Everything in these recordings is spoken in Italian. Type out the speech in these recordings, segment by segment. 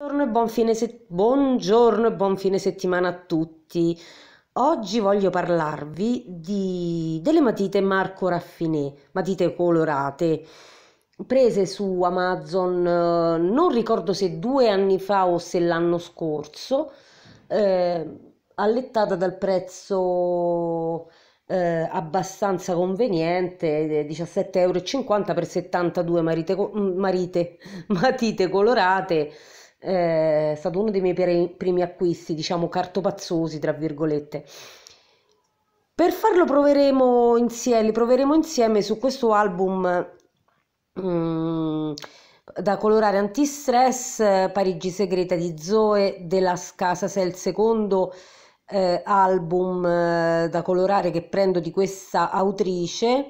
Buongiorno e, buon fine se- Buongiorno e buon fine settimana a tutti. Oggi voglio parlarvi di, delle matite Marco Raffinè, matite colorate, prese su Amazon, eh, non ricordo se due anni fa o se l'anno scorso, eh, allettata dal prezzo eh, abbastanza conveniente, 17,50 eh, euro per 72 marite, marite matite colorate eh, è stato uno dei miei pre- primi acquisti, diciamo cartopazzosi, tra virgolette. Per farlo proveremo insieme, li proveremo insieme su questo album um, da colorare antistress Parigi Segreta di Zoe della se è il secondo eh, album eh, da colorare che prendo di questa autrice.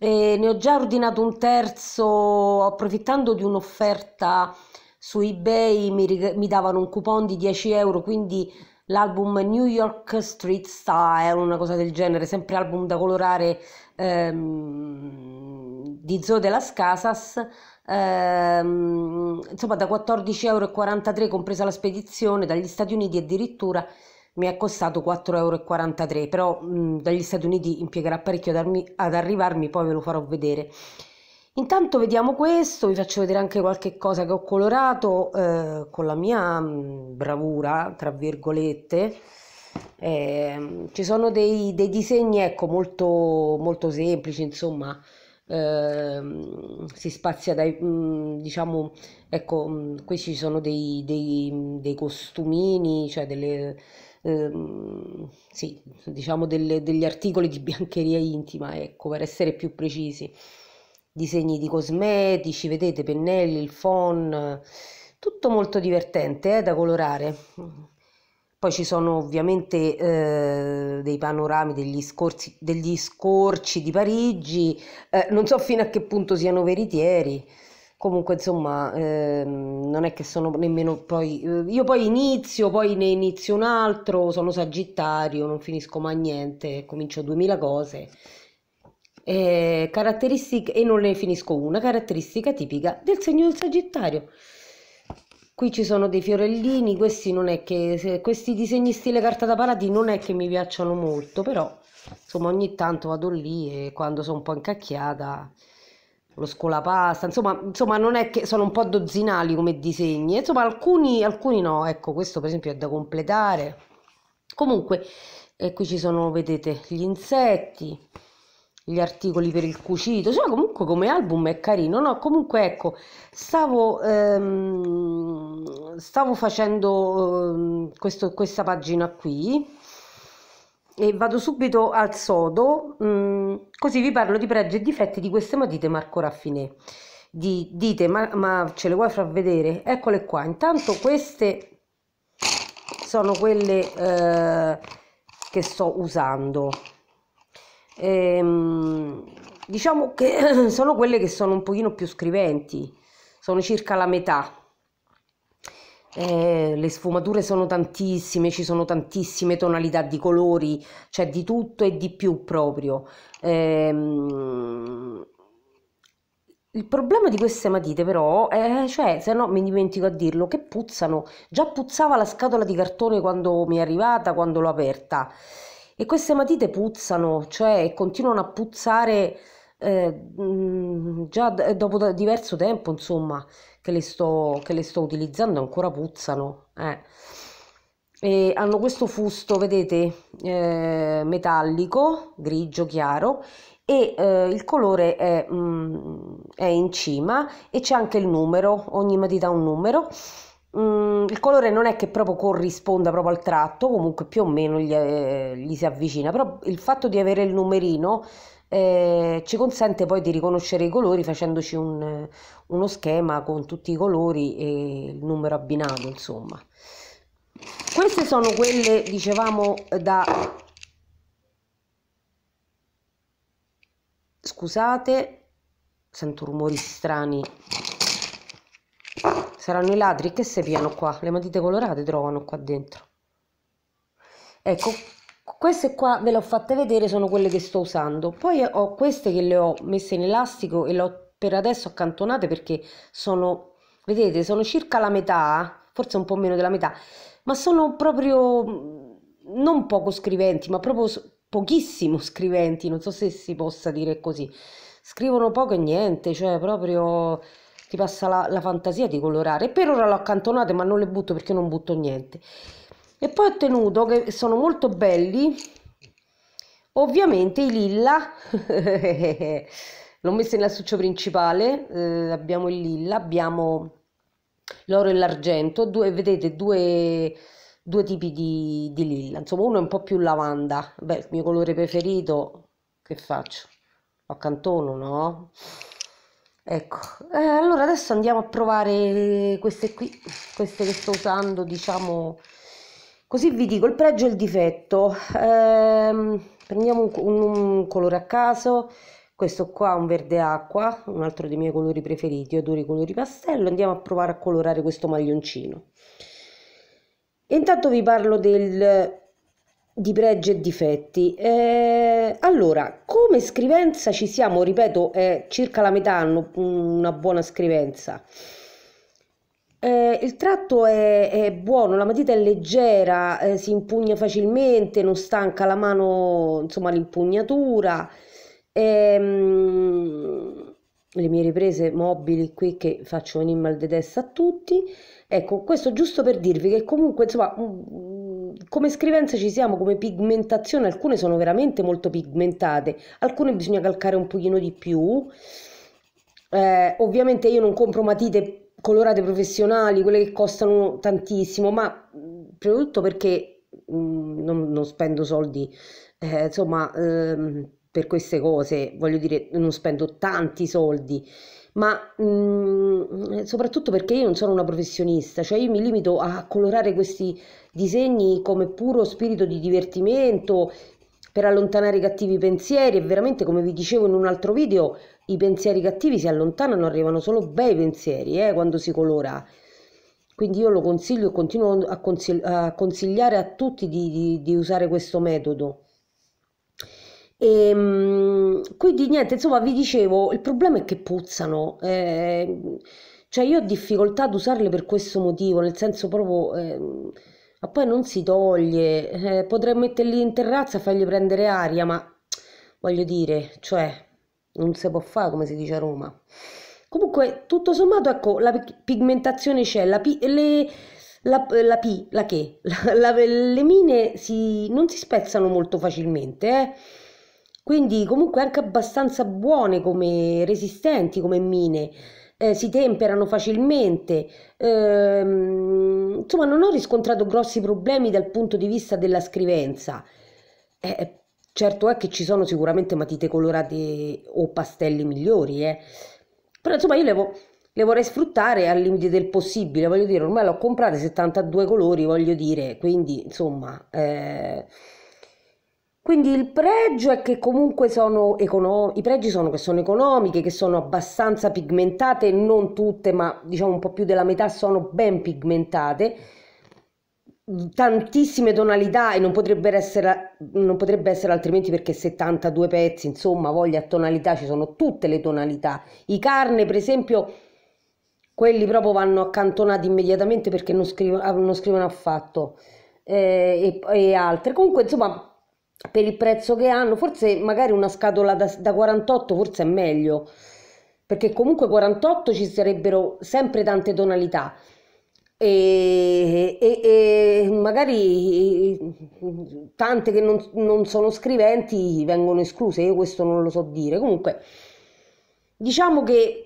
E ne ho già ordinato un terzo approfittando di un'offerta su eBay mi, mi davano un coupon di 10 euro, quindi l'album New York Street Style, una cosa del genere, sempre album da colorare ehm, di Zoe las Casas, ehm, insomma da 14,43 euro compresa la spedizione dagli Stati Uniti addirittura mi è costato 4,43 euro, però mh, dagli Stati Uniti impiegherà parecchio ad, armi- ad arrivarmi, poi ve lo farò vedere. Intanto vediamo questo, vi faccio vedere anche qualche cosa che ho colorato eh, con la mia mm, bravura, tra virgolette. Eh, ci sono dei, dei, disegni ecco, molto, molto semplici, insomma, eh, si spazia dai, mh, mm, diciamo, ecco, mm, qui ci sono dei, dei, dei costumini, cioè delle, ehm, sì, diciamo delle, degli articoli di biancheria intima, ecco, per essere più precisi disegni di cosmetici, vedete pennelli, il phon, tutto molto divertente eh, da colorare. Poi ci sono ovviamente eh, dei panorami degli, scorsi, degli scorci di Parigi, eh, non so fino a che punto siano veritieri, comunque insomma ehm, non è che sono nemmeno poi eh, io poi inizio poi ne inizio un altro sono sagittario non finisco mai niente comincio 2000 cose eh, caratteristica, e non ne finisco una, caratteristica tipica del segno del Sagittario. Qui ci sono dei fiorellini, questi, non è che, questi disegni stile carta da palati non è che mi piacciono molto, però insomma ogni tanto vado lì e quando sono un po' incacchiata lo scolapasta, insomma, insomma non è che sono un po' dozzinali come disegni, insomma alcuni, alcuni no, ecco questo per esempio è da completare. Comunque, e eh, qui ci sono, vedete, gli insetti, gli articoli per il cucito, cioè comunque come album è carino, no? Comunque ecco, stavo, ehm, stavo facendo eh, questo, questa pagina qui e vado subito al sodo, mh, mm, così vi parlo di pregi e difetti di queste matite Marco Raffinè. Di, dite, ma, ma ce le vuoi far vedere? Eccole qua, intanto queste sono quelle eh, che sto usando Ehm, diciamo che sono quelle che sono un pochino più scriventi, sono circa la metà. Eh, le sfumature sono tantissime, ci sono tantissime tonalità di colori, cioè di tutto e di più proprio. Ehm, il problema di queste matite però è, cioè, se no mi dimentico a dirlo, che puzzano. Già puzzava la scatola di cartone quando mi è arrivata, quando l'ho aperta e queste matite puzzano, cioè continuano a puzzare eh, mm, già eh, dopo diverso tempo, insomma, che le sto, che le sto utilizzando, ancora puzzano. Eh. E hanno questo fusto, vedete, eh, metallico, grigio chiaro e eh, il colore è, mh, mm, è in cima e c'è anche il numero, ogni matita ha un numero Mm, il colore non è che proprio corrisponda proprio al tratto, comunque più o meno gli, eh, gli si avvicina, però il fatto di avere il numerino eh, ci consente poi di riconoscere i colori facendoci un, uno schema con tutti i colori e il numero abbinato, insomma. Queste sono quelle, dicevamo, da... Scusate, sento rumori strani Saranno i ladri che se piano qua, le matite colorate trovano qua dentro. Ecco, queste qua ve le ho fatte vedere, sono quelle che sto usando. Poi ho queste che le ho messe in elastico e le ho per adesso accantonate perché sono, vedete, sono circa la metà, forse un po' meno della metà, ma sono proprio mm, non poco scriventi, ma proprio pochissimo scriventi, non so se si possa dire così. Scrivono poco e niente, cioè proprio ti passa la, la fantasia di colorare. Per ora l'ho accantonate ma non le butto perché non butto niente. E poi ho ottenuto che sono molto belli, ovviamente i lilla, l'ho messo nell'astuccio principale, eh, abbiamo il lilla, abbiamo l'oro e l'argento, due, vedete due due tipi di, di, lilla, insomma uno è un po' più lavanda, beh il mio colore preferito, che faccio? Lo accantono, no? ecco eh, allora adesso andiamo a provare queste qui queste che sto usando diciamo così vi dico il pregio e il difetto eh, prendiamo un, un, un, colore a caso questo qua un verde acqua un altro dei miei colori preferiti io adoro i colori pastello andiamo a provare a colorare questo maglioncino intanto vi parlo del di pregi e difetti. Eh, allora, come scrivenza ci siamo, ripeto, è circa la metà hanno una buona scrivenza. Eh, il tratto è, è, buono, la matita è leggera, eh, si impugna facilmente, non stanca la mano, insomma, l'impugnatura. Ehm, le mie riprese mobili qui che faccio venire mal di testa a tutti. Ecco, questo giusto per dirvi che comunque, insomma, un, come scrivenza ci siamo, come pigmentazione, alcune sono veramente molto pigmentate, alcune bisogna calcare un pochino di più. Eh, ovviamente io non compro matite colorate professionali, quelle che costano tantissimo, ma prima di tutto perché mh, non, non, spendo soldi, eh, insomma, ehm, per queste cose, voglio dire, non spendo tanti soldi ma mh, mm, eh, soprattutto perché io non sono una professionista, cioè io mi limito a colorare questi disegni come puro spirito di divertimento per allontanare i cattivi pensieri e veramente come vi dicevo in un altro video i pensieri cattivi si allontanano, arrivano solo bei pensieri eh, quando si colora. Quindi io lo consiglio e continuo a, consigliare a tutti di, di, di usare questo metodo. E, ehm, quindi niente, insomma, vi dicevo, il problema è che puzzano. Eh, cioè io ho difficoltà ad usarle per questo motivo, nel senso proprio... Eh, ma poi non si toglie, eh, potrei metterli in terrazza, e fargli prendere aria, ma voglio dire, cioè, non si può fare come si dice a Roma. Comunque, tutto sommato, ecco, la pigmentazione c'è, la, pi, le, la, la P, la che? La, le mine si, non si spezzano molto facilmente, eh quindi comunque anche abbastanza buone come resistenti come mine. Eh, si temperano facilmente. Eh, insomma, non ho riscontrato grossi problemi dal punto di vista della scrivenza. Eh, eh, certo è che ci sono sicuramente matite colorate o pastelli migliori, eh. però insomma io le, vo le vorrei sfruttare al limite del possibile, voglio dire, ormai le ho comprate 72 colori, voglio dire, quindi insomma... Eh quindi il pregio è che comunque sono economiche, i pregi sono che sono economiche, che sono abbastanza pigmentate, non tutte, ma diciamo un po' più della metà sono ben pigmentate, tantissime tonalità e non potrebbe essere, non potrebbe essere altrimenti perché 72 pezzi, insomma, voglia tonalità, ci sono tutte le tonalità. I carne, per esempio, quelli proprio vanno accantonati immediatamente perché non, scrivo, non scrivono affatto. Eh, e, e altre comunque insomma per il prezzo che hanno, forse magari una scatola da, da 48 forse è meglio, perché comunque 48 ci sarebbero sempre tante tonalità. E, e, e, magari tante che non, non, sono scriventi vengono escluse, io questo non lo so dire. Comunque, diciamo che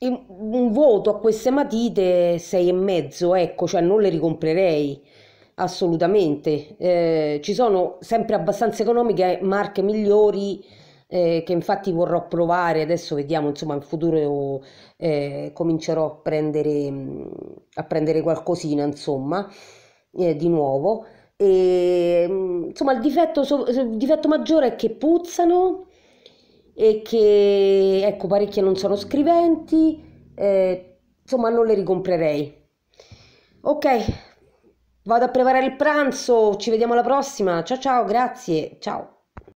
un voto a queste matite e mezzo, ecco, cioè non le ricomprerei assolutamente. Eh, ci sono sempre abbastanza economiche eh, marche migliori eh, che infatti vorrò provare, adesso vediamo, insomma in futuro eh, comincerò a prendere, mm, a prendere qualcosina, insomma, eh, di nuovo. E, mm, insomma il difetto, il difetto maggiore è che puzzano e che ecco parecchie non sono scriventi, eh, insomma non le ricomprerei. Ok, Vado a preparare il pranzo, ci vediamo alla prossima. Ciao ciao, grazie, ciao.